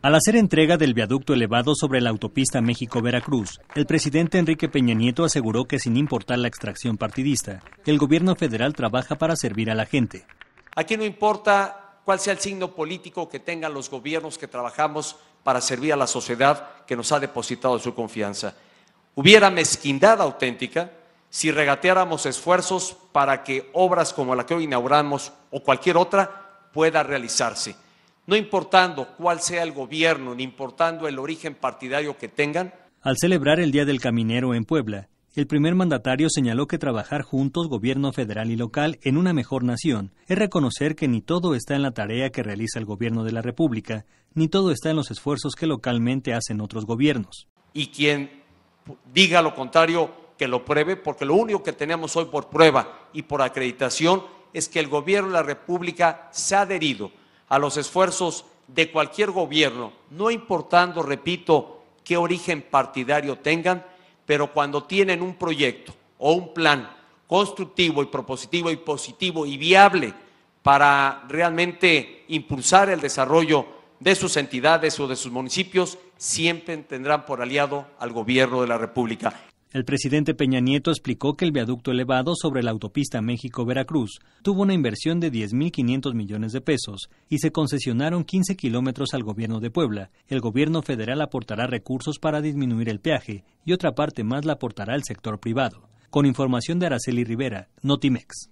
Al hacer entrega del viaducto elevado sobre la autopista México-Veracruz, el presidente Enrique Peña Nieto aseguró que sin importar la extracción partidista, el gobierno federal trabaja para servir a la gente. Aquí no importa cuál sea el signo político que tengan los gobiernos que trabajamos para servir a la sociedad que nos ha depositado su confianza. Hubiera mezquindad auténtica si regateáramos esfuerzos para que obras como la que hoy inauguramos o cualquier otra pueda realizarse no importando cuál sea el gobierno, ni importando el origen partidario que tengan. Al celebrar el Día del Caminero en Puebla, el primer mandatario señaló que trabajar juntos, gobierno federal y local, en una mejor nación, es reconocer que ni todo está en la tarea que realiza el gobierno de la República, ni todo está en los esfuerzos que localmente hacen otros gobiernos. Y quien diga lo contrario, que lo pruebe, porque lo único que tenemos hoy por prueba y por acreditación es que el gobierno de la República se ha adherido a los esfuerzos de cualquier gobierno, no importando, repito, qué origen partidario tengan, pero cuando tienen un proyecto o un plan constructivo y propositivo y positivo y viable para realmente impulsar el desarrollo de sus entidades o de sus municipios, siempre tendrán por aliado al gobierno de la República. El presidente Peña Nieto explicó que el viaducto elevado sobre la autopista México-Veracruz tuvo una inversión de 10.500 millones de pesos y se concesionaron 15 kilómetros al gobierno de Puebla. El gobierno federal aportará recursos para disminuir el peaje y otra parte más la aportará el sector privado. Con información de Araceli Rivera, Notimex.